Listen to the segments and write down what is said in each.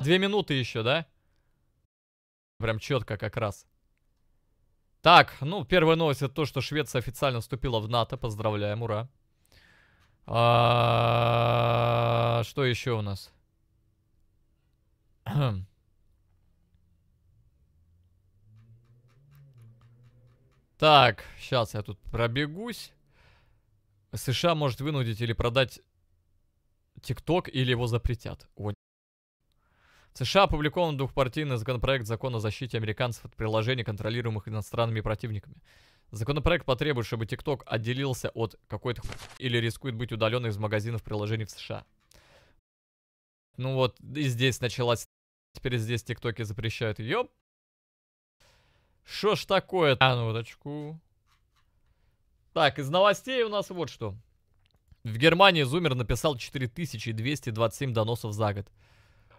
Две минуты еще, да? Прям четко как раз. Так, ну, первая новость это то, что Швеция официально вступила в НАТО. Поздравляем, ура. А... Что еще у нас? Хм. Так, сейчас я тут пробегусь. США может вынудить или продать ТикТок, или его запретят. В США опубликован двухпартийный законопроект закон о защите американцев от приложений, контролируемых иностранными противниками. Законопроект потребует, чтобы TikTok отделился от какой-то или рискует быть удален из магазинов приложений в США. Ну вот, и здесь началась... Теперь здесь ТикТоки запрещают. Ёп! Что ж такое? А, ну, минуточку. Так, из новостей у нас вот что. В Германии Зумер написал 4227 доносов за год.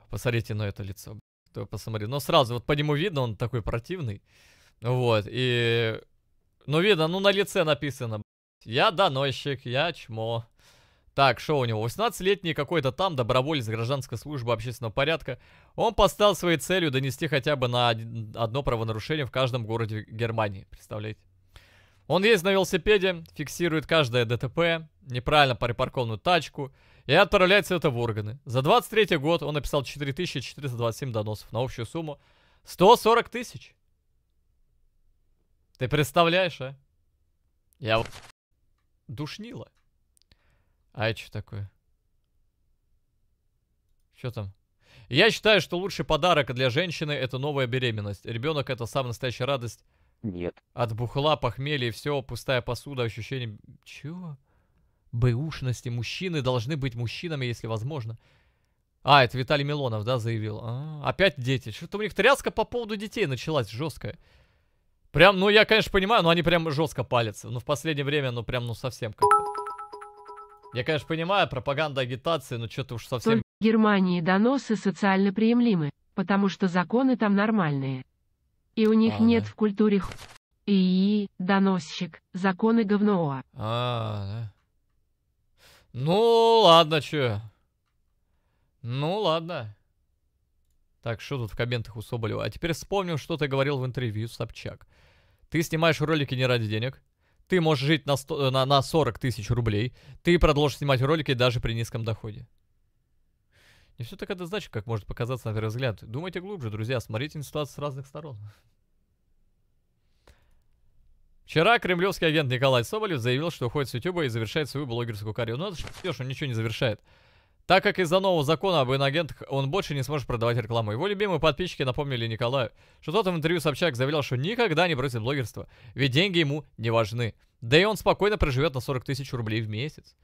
Посмотрите на это лицо. Кто посмотри. Но сразу вот по нему видно, он такой противный. Вот, и... Ну, видно, ну, на лице написано. Я доносчик, я чмо. Так, что у него? 18-летний какой-то там доброволец гражданской службы общественного порядка. Он поставил своей целью донести хотя бы на одно правонарушение в каждом городе Германии. Представляете? Он ездит на велосипеде, фиксирует каждое ДТП, неправильно припаркованную тачку и отправляется это в органы. За 23 год он написал 4427 доносов на общую сумму 140 тысяч. Ты представляешь, а? Я вот душнила. А это что такое? Что там? Я считаю, что лучший подарок для женщины это новая беременность. Ребенок это самая настоящая радость нет. От бухла, похмелья и все, пустая посуда, ощущение... Чего? Бэушности. Мужчины должны быть мужчинами, если возможно. А, это Виталий Милонов, да, заявил. А, опять дети. Что-то у них тряска по поводу детей началась жесткая. Прям, ну я, конечно, понимаю, но они прям жестко палятся. Ну, в последнее время, ну прям, ну совсем как-то. Я, конечно, понимаю, пропаганда агитации, но что-то уж совсем... в Германии доносы социально приемлемы, потому что законы там нормальные. И у них а, нет да. в культуре х... и доносчик, законы говно. А, да. Ну, ладно, чё. Ну, ладно. Так, что тут в комментах у Соболева? А теперь вспомним, что ты говорил в интервью, Собчак. Ты снимаешь ролики не ради денег. Ты можешь жить на, 100, э, на, на 40 тысяч рублей. Ты продолжишь снимать ролики даже при низком доходе. И все так однозначно, как может показаться на первый взгляд. Думайте глубже, друзья, смотрите на ситуацию с разных сторон. Вчера кремлевский агент Николай Соболев заявил, что уходит с Ютуба и завершает свою блогерскую карьеру. Но ну, это ж, он ничего не завершает. Так как из-за нового закона об иноагентах он больше не сможет продавать рекламу. Его любимые подписчики напомнили Николаю, что тот в интервью Собчак заявлял, что никогда не бросит блогерство, ведь деньги ему не важны. Да и он спокойно проживет на 40 тысяч рублей в месяц.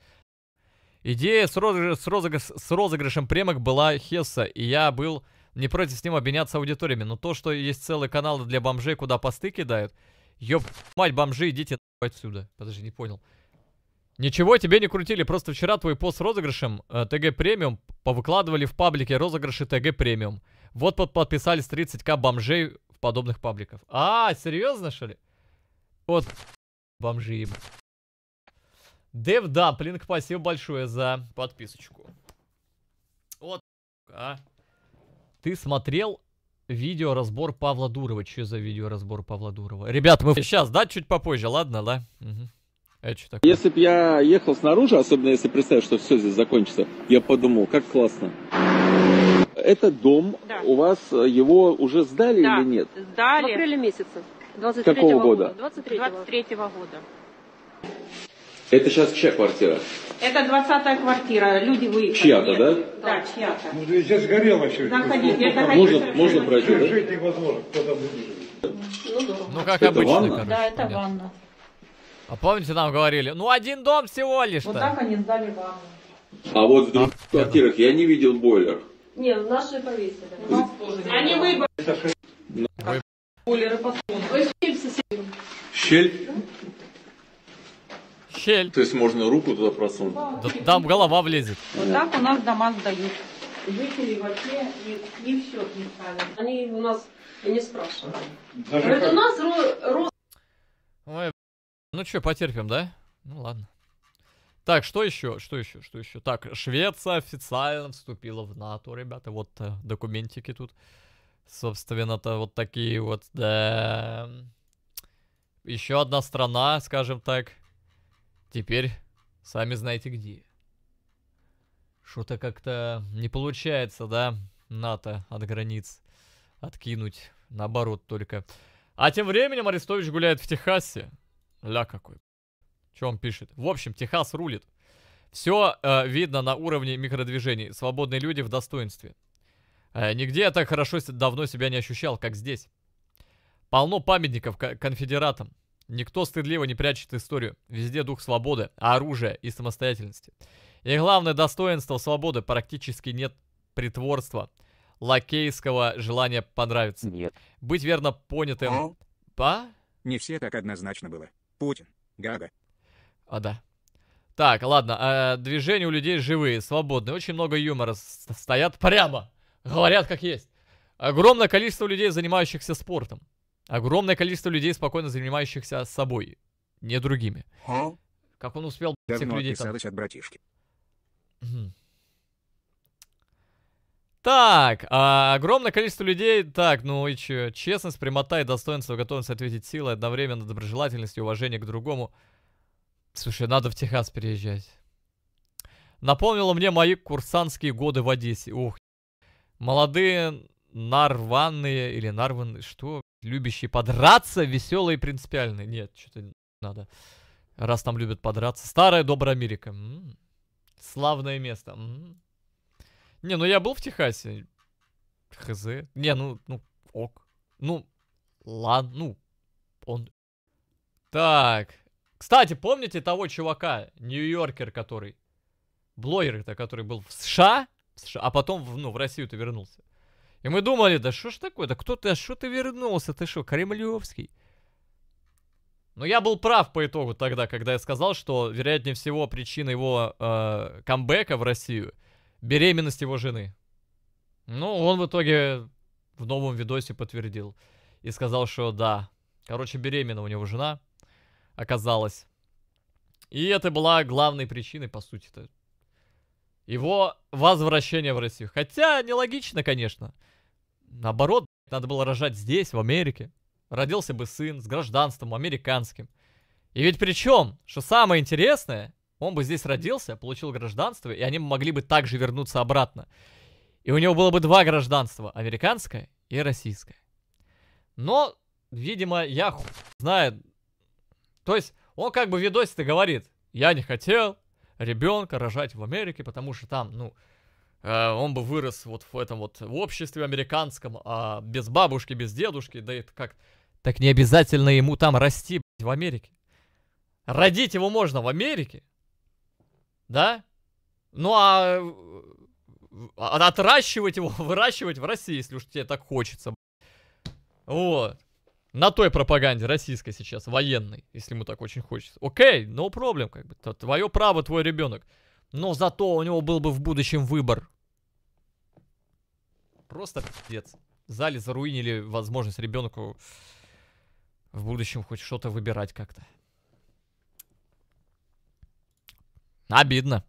Идея с, розыгр... с, розыгр... с розыгрышем премок была Хесса, и я был не против с ним обменяться аудиториями. Но то, что есть целые каналы для бомжей, куда посты кидают... Ёб... Мать, бомжи, идите отсюда. Подожди, не понял. Ничего тебе не крутили, просто вчера твой пост с розыгрышем э, ТГ Премиум повыкладывали в паблике розыгрыши ТГ Премиум. Вот под подписались 30к бомжей в подобных пабликах. А, серьезно, что ли? Вот бомжи, Дев Дамплинг, спасибо большое за подписочку. Вот, а. Ты смотрел видеоразбор Павла Дурова? Что за видеоразбор Павла Дурова? Ребят, мы сейчас, да, чуть попозже, ладно, да? Угу. такое? Если бы я ехал снаружи, особенно если представить, что все здесь закончится, я подумал, как классно. Это дом, да. у вас его уже сдали да. или нет? сдали. В апреле месяце. 23 -го Какого года? года? 23 -го. 23 -го года. Это сейчас чья квартира? Это 20-я квартира, люди выехали. Чья-то, да? Да, чья-то. Ну, здесь сгорело все. Заходите, это можно, конечно, можно пройти, да? Жить невозможно, кто там ну, ну, как это обычно, ванна? короче. Да, это понятно. ванна. А помните, нам говорили, ну один дом всего лишь-то. Вот так они сдали ванну. А вот в других а, квартирах я не видел бойлер. Не, в нашей повесили. У нас тоже не Они выбрали. Бойлеры потом. Щель? щель. То есть можно руку туда просунуть? Да, там голова влезет. Вот так у нас дома сдают. Жители вообще не, не в счет не ставят. Они у нас не спрашивают. Даже Говорят, как... у нас ро... Ой, ну что, потерпим, да? Ну ладно. Так, что еще? Что еще? Что еще? Так, Швеция официально вступила в НАТО, ребята. Вот э, документики тут. Собственно-то вот такие вот, да. Еще одна страна, скажем так, Теперь сами знаете где. Что-то как-то не получается, да, НАТО от границ откинуть. Наоборот только. А тем временем Арестович гуляет в Техасе. Ля какой. Что он пишет? В общем, Техас рулит. Все э, видно на уровне микродвижений. Свободные люди в достоинстве. Э, нигде я так хорошо давно себя не ощущал, как здесь. Полно памятников конфедератам. Никто стыдливо не прячет историю. Везде дух свободы, оружия и самостоятельности. И главное достоинство свободы практически нет притворства, лакейского желания понравиться. Нет. Быть верно понятым... О? А? Не все так однозначно было. Путин. Гага. А, да. Так, ладно. Э, движения у людей живые, свободные. Очень много юмора. стоят прямо. Говорят как есть. Огромное количество людей, занимающихся спортом. Огромное количество людей, спокойно занимающихся собой, не другими. А? Как он успел Давно всех людей там... от братишки. Так, а, огромное количество людей. Так, ну и че? Честность, прямота и достоинство, готовность ответить силой, одновременно доброжелательность и уважение к другому. Слушай, надо в Техас переезжать. Напомнило мне мои курсантские годы в Одессе. Ух, молодые нарванные или нарванные, что? любящие подраться, веселые, и принципиальный. Нет, что-то надо. Раз там любят подраться. Старая добрая Америка. М-м-м. Славное место. М-м-м. Не, ну я был в Техасе. Хз. Не, ну, ну, ок. Ну, лан, ну, он... Так. Кстати, помните того чувака, нью-йоркер, который... Блогер-то, который был в США, в США а потом, в, ну, в Россию-то вернулся. И мы думали, да что ж такое, да кто ты, а что ты вернулся, ты что, Кремлевский? Но я был прав по итогу тогда, когда я сказал, что, вероятнее всего, причина его э, камбэка в Россию — беременность его жены. Ну, он в итоге в новом видосе подтвердил и сказал, что да. Короче, беременна у него жена оказалась. И это была главной причиной, по сути-то, его возвращение в Россию. Хотя нелогично, конечно. Наоборот, надо было рожать здесь, в Америке. Родился бы сын с гражданством американским. И ведь причем, что самое интересное, он бы здесь родился, получил гражданство, и они могли бы также вернуться обратно. И у него было бы два гражданства, американское и российское. Но, видимо, я хуй знает. То есть, он как бы в видосе-то говорит, я не хотел ребенка рожать в Америке, потому что там, ну, Э, он бы вырос вот в этом вот в обществе американском, а без бабушки, без дедушки, да это как... Так не обязательно ему там расти, в Америке. Родить его можно в Америке, да? Ну а, а, а отращивать его, выращивать в России, если уж тебе так хочется. Вот. На той пропаганде российской сейчас, военной, если ему так очень хочется. Окей, no проблем как бы. Твое право, твой ребенок. Но зато у него был бы в будущем выбор. Просто пиздец. В зале заруинили возможность ребенку в будущем хоть что-то выбирать как-то. Обидно.